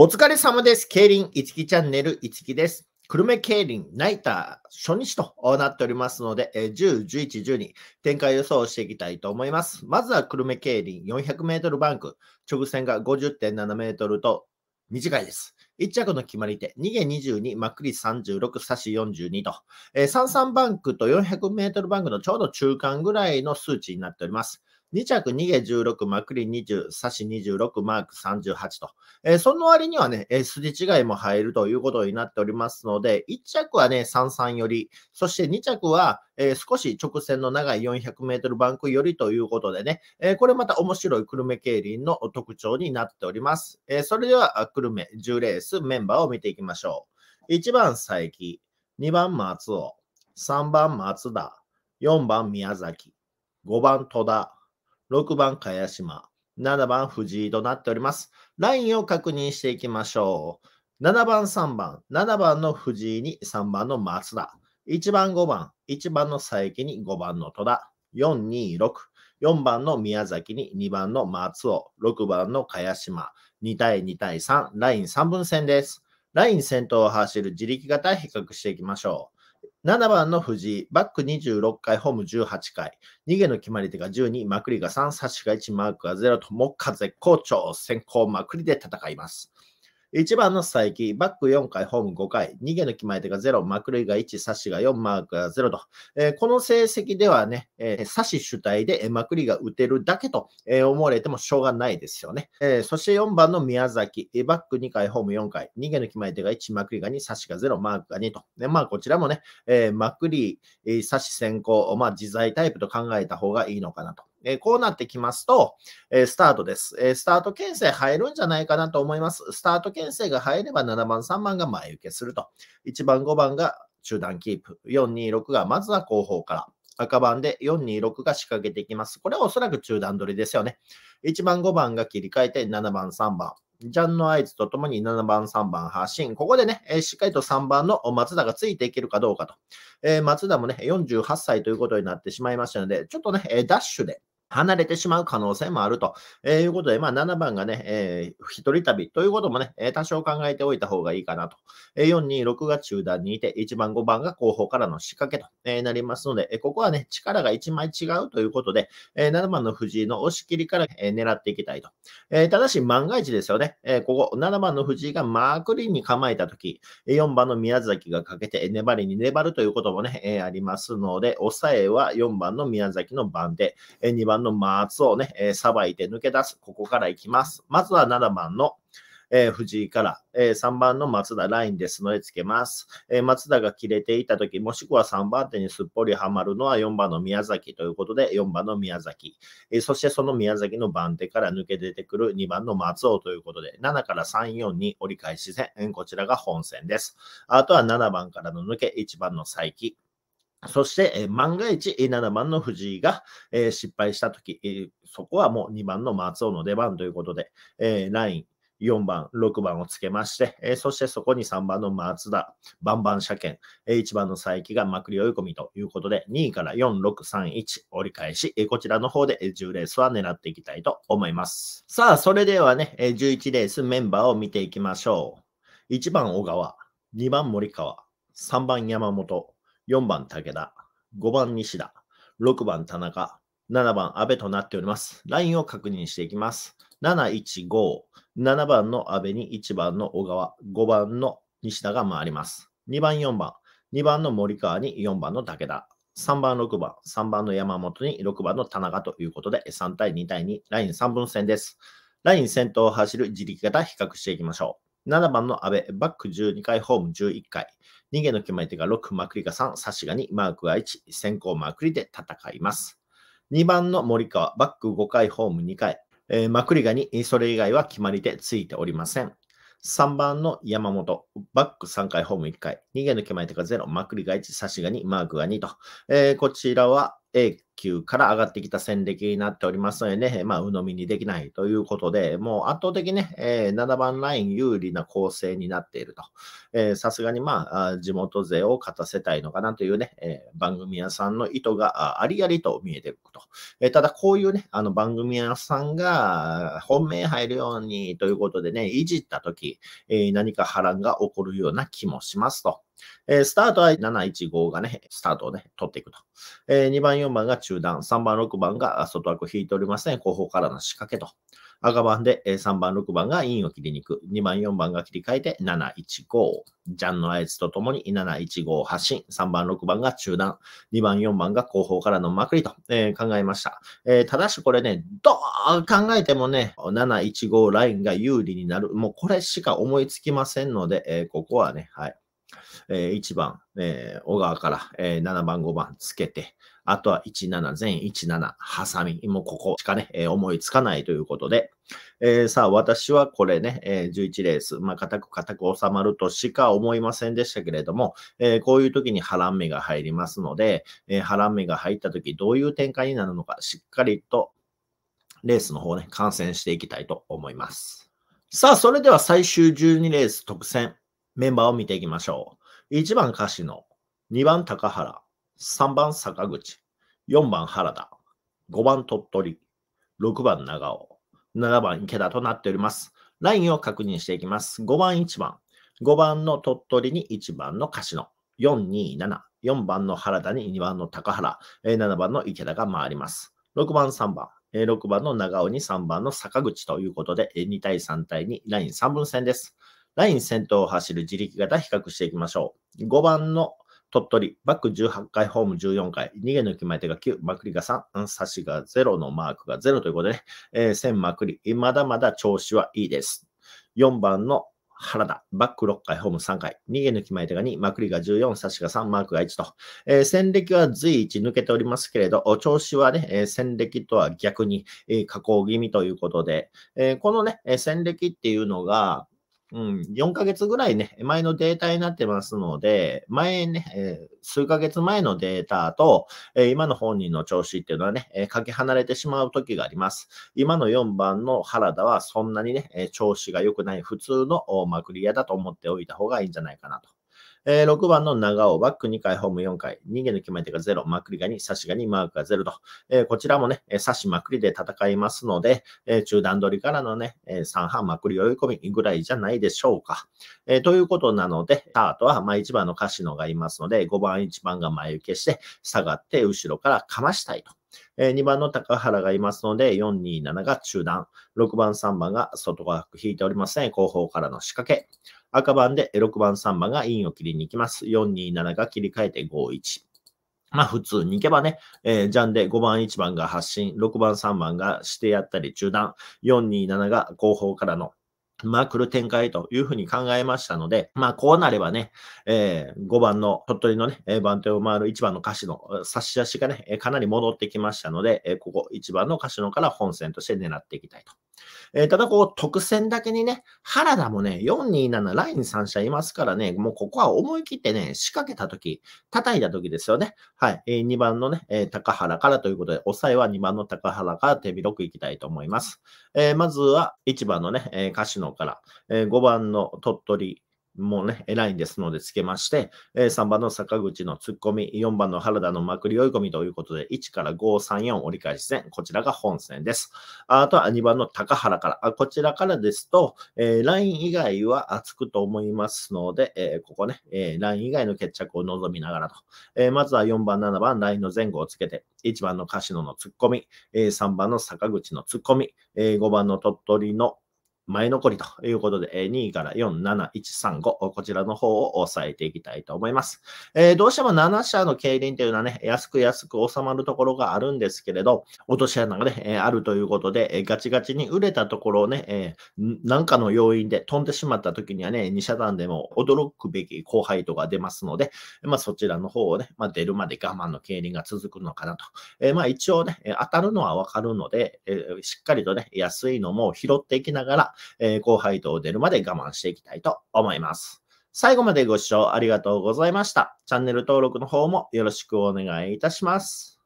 お疲れ様です。競輪、いつきチャンネル、いつきです。久留米競輪、ナイター、初日となっておりますので、10、11、12、展開予想をしていきたいと思います。まずは久留米競輪、400メートルバンク、直線が50.7メートルと短いです。1着の決まり手、逃げ22、マっくり36、差し42と、え33バンクと400メートルバンクのちょうど中間ぐらいの数値になっております。2着、逃げ16、まくり20、差し26、マーク38と、えー、その割にはね、え筋違いも入るということになっておりますので、1着はね、33より、そして2着は、えー、少し直線の長い400メートルバンクよりということでね、えこれまた面白い久留米競輪の特徴になっております。えそれでは、久留米10レースメンバーを見ていきましょう。1番、佐伯、2番、松尾、3番、松田、4番、宮崎、5番、戸田、6番、茅島、7番、藤井となっております。ラインを確認していきましょう。7番、3番、7番の藤井に3番の松田、1番、5番、1番の佐伯に5番の戸田、4、2、6、4番の宮崎に2番の松尾、6番の茅島、2対2対3、ライン3分線です。ライン先頭を走る自力型比較していきましょう。7番の藤井、バック26回、ホーム18回、逃げの決まり手が12、まくりが3、差しが1、マークが0と、もっか絶好調、先行まくりで戦います。1番の佐伯、バック4回、ホーム5回、逃げの決まり手が0、マクが1、差しが4、マークが0と、えー、この成績ではね、えー、主体でマクリが打てるだけと、えー、思われてもしょうがないですよね。えー、そして4番の宮崎、バック2回、ホーム4回、逃げの決まり手が1、マクが2、サしが0、マークが2と、ね、まあこちらもね、えー、マク先行、まあ自在タイプと考えた方がいいのかなと。えー、こうなってきますと、えー、スタートです、えー、スタート牽制入るんじゃないかなと思います。スタート牽制が入れば7番、3番が前受けすると。1番、5番が中段キープ。4、2、6がまずは後方から。赤番で426が仕掛けていきます。これはおそらく中段取りですよね。1番、5番が切り替えて7番、3番。ジャンの合図とともに7番、3番発進。ここでね、えしっかりと3番の松田がついていけるかどうかと。えー、松田もね、48歳ということになってしまいましたので、ちょっとね、えダッシュで、離れてしまう可能性もあると、えいうことで、まあ、7番がね、えー、一人旅ということもね、え多少考えておいた方がいいかなと。え4、2、6が中段にいて、1番、5番が後方からの仕掛けと、えなりますので、えここはね、力が1枚違うということで、え7番の藤井の押し切りから、え狙っていきたいと。えただし、万が一ですよね、えここ、7番の藤井がマークリンに構えたとき、4番の宮崎がかけて、粘りに粘るということもね、えありますので、抑えは4番の宮崎の番で、え2番番の松をね、えー、さばいて抜け出す。ここから行きます。まずは7番の、えー、藤井から、えー、3番の松田ラインですのでつけます。えー、松田が切れていたとき、もしくは3番手にすっぽりはまるのは4番の宮崎ということで、4番の宮崎、えそしてその宮崎の番手から抜け出てくる2番の松尾ということで、7から3、4に折り返し線、こちらが本線です。あとは7番からの抜け、1番の佐伯。そして、え万が一、7番の藤井が、え失敗したとき、えそこはもう2番の松尾の出番ということで、えライン、4番、6番をつけまして、えそしてそこに3番の松田、バンバン車検、え1番の佐伯がまくり追い込みということで、2位から4、6、3、1折り返し、えこちらの方で10レースは狙っていきたいと思います。さあ、それではね、え11レースメンバーを見ていきましょう。1番小川、2番森川、3番山本、4番武田、5番西田、6番田中、7番阿部となっております。ラインを確認していきます。715、7番の阿部に1番の小川、5番の西田が回ります。2番、4番、2番の森川に4番の武田、3番、6番、3番の山本に6番の田中ということで、3対2対2、ライン3分戦です。ライン先頭を走る自力型比較していきましょう。7番の阿部、バック12回、ホーム11回。逃げの決まり手が6、まくりが3、差しが2、マークが1、先行まくりで戦います。2番の森川、バック5回、ホーム2回、えー、まくりが2、それ以外は決まり手ついておりません。3番の山本、バック3回、ホーム1回、逃げの決まり手が0、まくりが1、差しが2、マークが2と、えー、こちらは A 級から上がってきた戦歴になっておりますのでね、まあ、鵜呑みにできないということで、もう圧倒的ね、えー、7番ライン有利な構成になっていると。さすがにまあ、地元勢を勝たせたいのかなというね、えー、番組屋さんの意図がありありと見えていくと。えー、ただ、こういうね、あの番組屋さんが本命入るようにということでね、いじったとき、えー、何か波乱が起こるような気もしますと。えー、スタートは715がね、スタートをね、取っていくと。えー、2番、4番が中段、3番、6番が外枠を引いておりません、ね。後方からの仕掛けと。赤番で3番、6番がインを切りに行く。2番、4番が切り替えて715。ジャンの合図とともに715発進。3番、6番が中段。2番、4番が後方からのまくりと、えー、考えました。えー、ただしこれね、どう考えてもね、715ラインが有利になる。もうこれしか思いつきませんので、えー、ここはね、はい。えー、1番、えー、小川から、えー、7番、5番つけて、あとは17、全17、ハサミ。もうここしかね、えー、思いつかないということで、えー、さあ、私はこれね、えー、11レース、まあ、固く固く収まるとしか思いませんでしたけれども、えー、こういう時に波乱目が入りますので、えー、波乱目が入った時、どういう展開になるのか、しっかりとレースの方ね、観戦していきたいと思います。さあ、それでは最終12レース特選。メンバーを見ていきましょう。1番樫の、2番高原、3番坂口、4番原田、5番鳥取、6番長尾、7番池田となっております。ラインを確認していきます。5番1番、5番の鳥取に1番の樫の、427、4番の原田に2番の高原、7番の池田が回ります。6番3番、6番の長尾に3番の坂口ということで、2対3対2、ライン3分線です。ライン先頭を走る自力型比較していきましょう。5番の鳥取、バック18回、ホーム14回、逃げ抜き前手が9、まくりが3、差しが0のマークが0ということでね、えー、1000まくり、まだまだ調子はいいです。4番の原田、バック6回、ホーム3回、逃げ抜き前手が2、まくりが14、差しが3、マークが1と、えー、戦歴は随一抜けておりますけれど、調子はね、えー、戦歴とは逆に、えー、気味ということで、えー、このね、戦歴っていうのが、うん、4ヶ月ぐらいね、前のデータになってますので、前ね、えー、数ヶ月前のデータと、えー、今の本人の調子っていうのはね、えー、かけ離れてしまう時があります。今の4番の原田はそんなにね、え調子が良くない普通のまクリアだと思っておいた方がいいんじゃないかなと。えー、6番の長尾、バック2回、ホーム4回、逃げの決まり手が0、まくりが2、差しが2、マークが0と、えー、こちらもね、差しまくりで戦いますので、えー、中段取りからのね、3半まくり追い込みぐらいじゃないでしょうか。えということなので、ターとは、まあ、1番のカシノがいますので、5番、1番が前受けして、下がって後ろからかましたいと。え2番の高原がいますので、427が中段、6番、3番が外側引いておりません、後方からの仕掛け。赤番で6番3番がインを切りに行きます。427が切り替えて51。まあ普通に行けばね、えー、ジャンで5番1番が発進、6番3番がしてやったり中断、427が後方からのまあ来る展開というふうに考えましたので、まあこうなればね、えー、5番の鳥取のね、番手を回る1番の歌詞の差し出しがね、かなり戻ってきましたので、ここ1番の歌詞のから本戦として狙っていきたいとえー、ただこう、特選だけにね、原田もね、427ライン3社いますからね、もうここは思い切ってね、仕掛けたとき、叩いたときですよね。はい。えー、2番のね、えー、高原からということで、抑えは2番の高原から手広くいきたいと思います。えー、まずは1番のね、えー、カシノから、えー、5番の鳥取、もうね、偉いんですのでつけまして、え3番の坂口の突っ込み、4番の原田のまくり追い込みということで、1から5、3、4折り返し線。こちらが本線です。あとは2番の高原から、こちらからですと、えー、ライン以外は厚くと思いますので、えー、ここね、えー、ライン以外の決着を望みながらと、えまずは4番、7番、ラインの前後をつけて、1番のカシノの突っ込み、え3番の坂口の突っ込み、え5番の鳥取の前残りということで、え2位から4、7、1、3、5、こちらの方を押さえていきたいと思います。えー、どうしても7社の競輪というのはね、安く安く収まるところがあるんですけれど、落とし穴がね、えー、あるということで、えガチガチに売れたところをね、えー、なんかの要因で飛んでしまった時にはね、2社団でも驚くべき後輩とか出ますので、まあ、そちらの方をね、まあ、出るまで我慢の競輪が続くのかなと。えまあ一応ね、当たるのはわかるので、えしっかりとね、安いのも拾っていきながら、え高配当を出るまで我慢していきたいと思います。最後までご視聴ありがとうございました。チャンネル登録の方もよろしくお願いいたします。